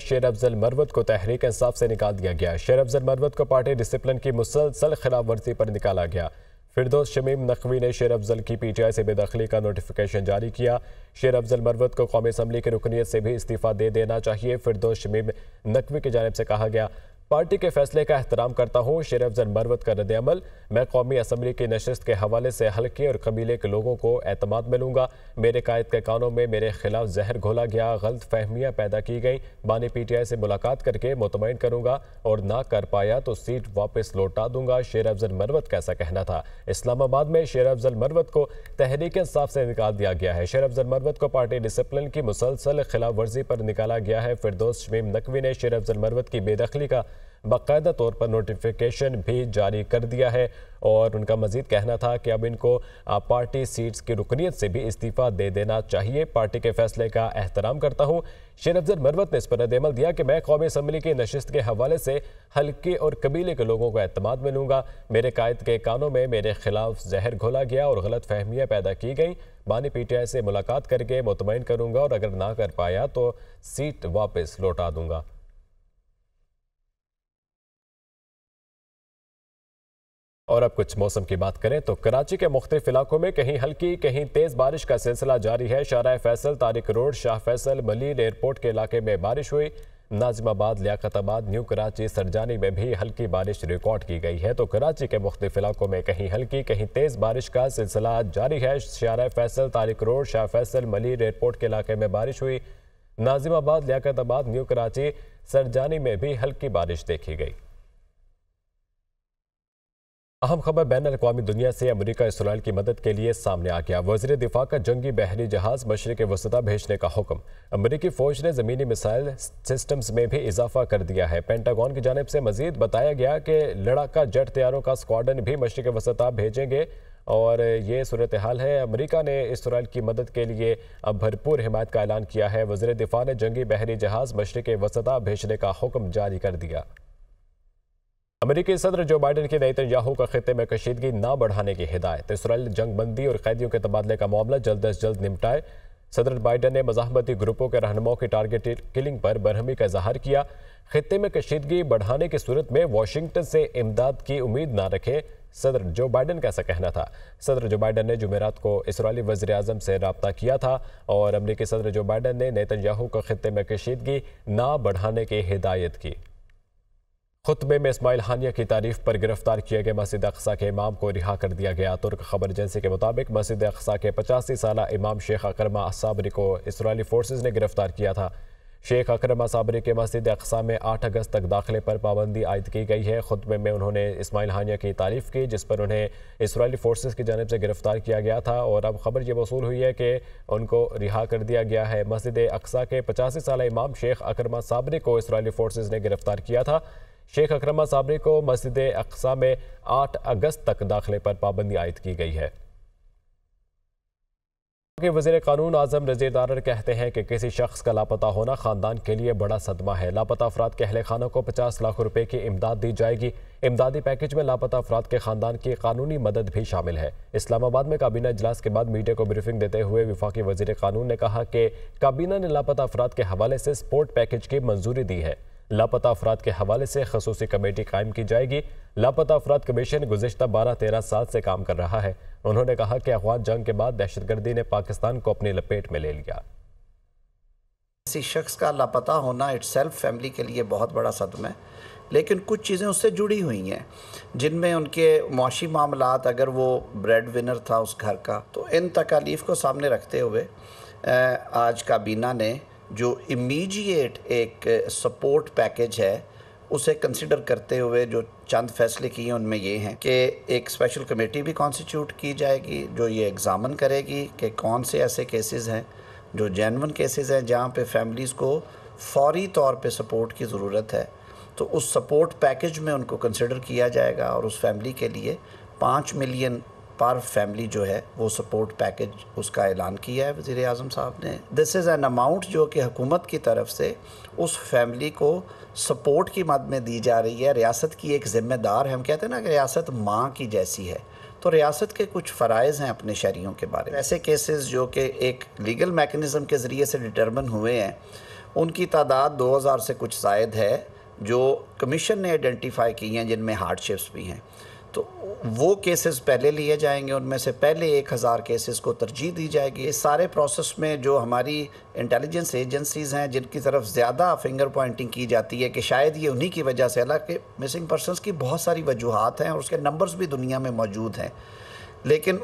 शेर अफजल मरवत को तहरीक इंसाफ से निकाल दिया गया शेर अफजल मरवत को पार्टी डिसिप्लिन की मुसलसल खिलाफ वर्जी पर निकाला गया फिरदोस शमीम नकवी ने शेर अफजल की पीटीआई से बेदखली का नोटिफिकेशन जारी किया शेर अफजल मरवत को कौमी असम्बली की रुकनीत से भी इस्तीफा दे देना चाहिए फिरदोस शमीम नकवी की जानब से कहा गया पार्टी के फैसले का एहतराम करता हूँ शेर अफजल मरवत का रदल मैं कौमी असम्बली की नशस्त के हवाले से हल्के और कबीले के लोगों को अतमाद में लूँगा मेरे कायद के कानों में मेरे खिलाफ जहर घोला गया गलत फहमियाँ पैदा की गई बानी पी टी आई से मुलाकात करके मुतमिन करूँगा और ना कर पाया तो सीट वापस लौटा दूंगा शेर अफजल मरवत का ऐसा कहना था इस्लामाबाद में शेर अफजल मरवत को तहरीक इंसाफ से निकाल दिया गया है शेर अफजल मरवत को पार्टी डिसप्लिन की मुसलसल खिलाफ वर्जी पर निकाला गया है फिरदोस शमीम नकवी ने शेर अफजल मरवत की बेदखली का बाकायदा तौर पर नोटिफिकेशन भी जारी कर दिया है और उनका मजीद कहना था कि अब इनको पार्टी सीट्स की रुकनीत से भी इस्तीफ़ा दे देना चाहिए पार्टी के फैसले का एहतराम करता हूँ शेर अफजल मरवत ने इस पर रदल दिया कि मैं कौमी असम्बली की नशस्त के हवाले से हल्के और कबीले के लोगों को अतमाद में लूँगा मेरे कायद के कानों में मेरे खिलाफ जहर घोला गया और गलत फहमियाँ पैदा की गई बानी आई से मुलाकात करके मुतमिन करूँगा और अगर ना कर पाया तो सीट वापस लौटा दूँगा और अब कुछ मौसम की बात करें तो कराची के मुख्त इलाकों में कहीं हल्की कहीं तेज़ बारिश का सिलसिला जारी है शारा फैसल तारिक रोड शाह फैसल मलिन एयरपोर्ट के इलाके में बारिश हुई नाजिमाबाद लियाकताबाद न्यू कराची सरजानी में भी हल्की बारिश रिकॉर्ड की गई है तो कराची के मुख्त इलाकों में कहीं हल्की कहीं तेज़ बारिश का सिलसिला जारी है शारा फैसल तारिक रोड शाह फैसल मलिन एयरपोर्ट के इलाके में बारिश हुई नाजिमाबाद लियाकताबाद न्यू कराची सरजानी में भी हल्की बारिश देखी गई अहम खबर बैन अवी दुनिया से अमरीका इसराइल की मदद के लिए सामने आ गया वजीर दिफा का जंगी बहरी जहाज मशरक वसुदा भेजने का हुक्म अमरीकी फौज ने ज़मीनी मिसाइल सिस्टम्स में भी इजाफा कर दिया है पेंटागॉन की जानब से मजीद बताया गया कि लड़ाका जेट तैयारों का स्क्वाडन भी मशरक वसता भेजेंगे और ये सूरत हाल है अमरीका ने इसराइल की मदद के लिए अब भरपूर हिमायत का ऐलान किया है वजी दिफा ने जंगी बहरी जहाज़ मशरक वसता भेजने का हुक्म जारी कर दिया अमेरिकी सदर जो बाइडन की याहू का खत्े में कशीदगी न बढ़ाने की हिदायत इसराइल जंगबंदी और कैदियों के तबादले का मामला जल्द अज जल्द निपटाए सदर बाइडन ने मज़ामती ग्रुपों के रहनुमाओं की टारगेटेड किलिंग पर बरहमी का इजहार किया खत्े में कशीदगी बढ़ाने की सूरत में वाशिंगटन से इमदाद की उम्मीद न रखे सदर जो बाइडन का ऐसा कहना था सदर जो बाइडन ने जुमेरात को इसराइली वजी अजम से रबता किया था और अमरीकी सदर जो बाइडन ने याहू को खत्े में कशीदगी ना बढ़ाने की हिदायत की खुतबे में इसमाइल हानिया की तारीफ पर गिरफ्तार किए गए मस्जिद अकसा के इमाम को रिहा कर दिया गया तुर्क खबर एजेंसी के मुताबिक मस्जिद अकसा के पचासी साल इमाम शेख अकरमा असाबरी को इसराइली फोर्सेज ने गिरफ्तार किया था शेख अकरमा साबरी के मस्जिद अकसा में आठ अगस्त तक दाखिले पर पाबंदी आयद की गई है खुतबे में उन्होंने इसमाइल हानिया की तारीफ की जिस पर उन्हें इसराइली फोर्सेस की जानब से गिरफ्तार किया गया था और अब खबर ये वसूल हुई है कि उनको रिहा कर दिया गया है मस्जिद अकसा के पचासी साल इमाम शेख अकरमा साबरी को इसराइली फोर्सेज ने गिरफ्तार किया था शेख अक्रमा साबरी को मस्जिद अकसा में आठ अगस्त तक दाखिले पर पाबंदी आयद की गई है के वजीर कानून आजम नजीर दार कहते हैं कि किसी शख्स का लापता होना खानदान के लिए बड़ा सदमा है लापता अफराद के अहले खानों को पचास लाख रुपए की इमदाद दी जाएगी इमदादी पैकेज में लापता अफराद के खानदान की कानूनी मदद भी शामिल है इस्लामाबाद में काबीना इजलास के बाद मीडिया को ब्रीफिंग देते हुए विफाकी वजीर कानून ने कहा कि काबीना ने लापता अफराद के हवाले से स्पोर्ट पैकेज की मंजूरी दी है लापता अफराद के हवाले से खसूस कमेटी कायम की जाएगी लापता अफराद कमीशन गुजशत बारह तेरह साल से काम कर रहा है उन्होंने कहा कि अफगान जंग के बाद दहशतगर्दी ने पाकिस्तान को अपनी लपेट में ले लिया किसी शख्स का लापता होना इट्स फैमिली के लिए बहुत बड़ा सदम है लेकिन कुछ चीज़ें उससे जुड़ी हुई हैं जिनमें उनके मुशी मामला अगर वो ब्रेड विनर था उस घर का तो इन तकालीफ को सामने रखते हुए आज काबीना ने जो इमीडिएट एक सपोर्ट uh, पैकेज है उसे कंसिडर करते हुए जो चंद फैसले किए उनमें ये हैं कि एक स्पेशल कमेटी भी कॉन्स्टिट्यूट की जाएगी जो ये एग्ज़ामन करेगी कि कौन से ऐसे केसेस हैं जो जैनवन केसेस हैं जहाँ पे फैमिलीज़ को फौरी तौर पे सपोर्ट की ज़रूरत है तो उस सपोर्ट पैकेज में उनको कंसिडर किया जाएगा और उस फैमिली के लिए पाँच मिलियन पर फैमिली जो है वो सपोर्ट पैकेज उसका ऐलान किया है वज़ी अजम साहब ने दिस इज़ एन अमाउंट जो कि हुकूमत की तरफ से उस फैमिली को सपोर्ट की मद में दी जा रही है रियासत की एक ज़िम्मेदार हम कहते हैं ना कि रियासत माँ की जैसी है तो रियासत के कुछ फ़रज़ हैं अपने शहरीों के बारे में ऐसे केसेस जो कि के एक लीगल मेकनिज़म के ज़रिए से डिटर्मन हुए हैं उनकी तादाद 2000 से कुछ जायद है जो कमीशन ने आइडेंटिफाई की हैं जिनमें हार्डशिप्स भी हैं तो वो केसेस पहले लिए जाएंगे उनमें से पहले एक हज़ार केसेस को तरजीह दी जाएगी इस सारे प्रोसेस में जो हमारी इंटेलिजेंस एजेंसीज़ हैं जिनकी तरफ ज़्यादा फिंगर पॉइंटिंग की जाती है कि शायद ये उन्हीं की वजह से हालांकि मिसिंग पर्सनस की बहुत सारी वजूहत हैं और उसके नंबर्स भी दुनिया में मौजूद हैं लेकिन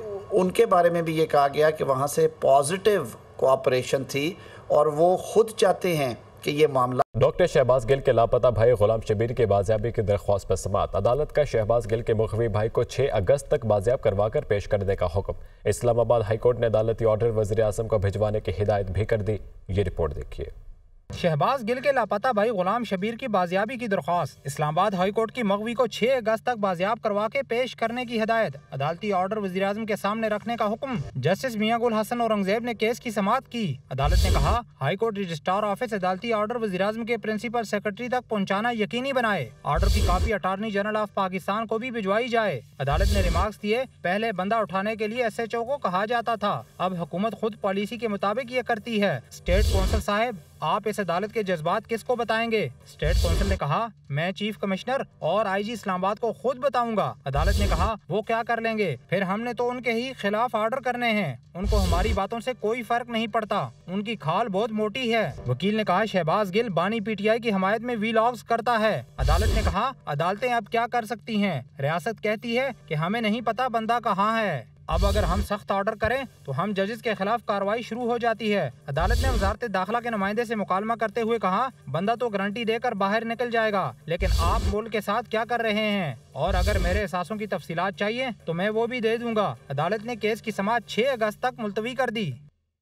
उनके बारे में भी ये कहा गया कि वहाँ से पॉजिटिव कोऑपरेशन थी और वो खुद चाहते हैं कि ये मामला डॉक्टर शहबाज गिल के लापता भाई गुलाम शबीर की बाजियाबी की दरख्वास्त पर समात अदालत का शहबाज गिल के मुखवी भाई को 6 अगस्त तक बाजियाब करवाकर पेश करने का हुक्म इस्लामाबाद हाईकोर्ट ने अदालती ऑर्डर वजी अजम को भिजवाने की हिदायत भी कर दी ये रिपोर्ट देखिए शहबाज गिल के लापता भाई गुलाम शबीर की बाजियाबी की दरख्वास्त इस्लामाबाद हाईकोर्ट की मगवी को 6 अगस्त तक बाजियाब करवा के पेश करने की हिदायत अदालती ऑर्डर वजी के सामने रखने का हुक्म जस्टिस मियाँ गुल हसन औरंगजेब ने केस की समाप्त की अदालत ने कहा हाईकोर्ट रजिस्ट्रार ऑफिस अदालती ऑर्डर वजी के प्रिंसिपल सेक्रेटरी तक पहुँचाना यकीनी बनाए ऑर्डर की copy attorney general of Pakistan को भी भिजवाई जाए अदालत ने रिमार्क दिए पहले बंदा उठाने के लिए एस एच ओ को कहा जाता था अब हुकूमत खुद पॉलिसी के मुताबिक ये करती है स्टेट कौंसल साहब आप इस अदालत के जज्बात किसको बताएंगे स्टेट काउंसिल ने कहा मैं चीफ कमिश्नर और आईजी इस्लामाबाद को खुद बताऊंगा अदालत ने कहा वो क्या कर लेंगे फिर हमने तो उनके ही खिलाफ ऑर्डर करने हैं उनको हमारी बातों से कोई फर्क नहीं पड़ता उनकी खाल बहुत मोटी है वकील ने कहा शहबाज गिल बानी पीटीआई की हमायत में वीलॉग्स करता है अदालत ने कहा अदालतें अब क्या कर सकती है रियासत कहती है की हमें नहीं पता बंदा कहाँ है अब अगर हम सख्त ऑर्डर करें तो हम जजेस के खिलाफ कार्रवाई शुरू हो जाती है अदालत ने वजारत दाखिला के नुमाइंदे ऐसी मुकालमा करते हुए कहा बंदा तो गारंटी देकर बाहर निकल जाएगा लेकिन आप मुल्क के साथ क्या कर रहे हैं और अगर मेरे एहसासों की तफसीत चाहिए तो मैं वो भी दे दूंगा अदालत ने केस की समाज छह अगस्त तक मुलतवी कर दी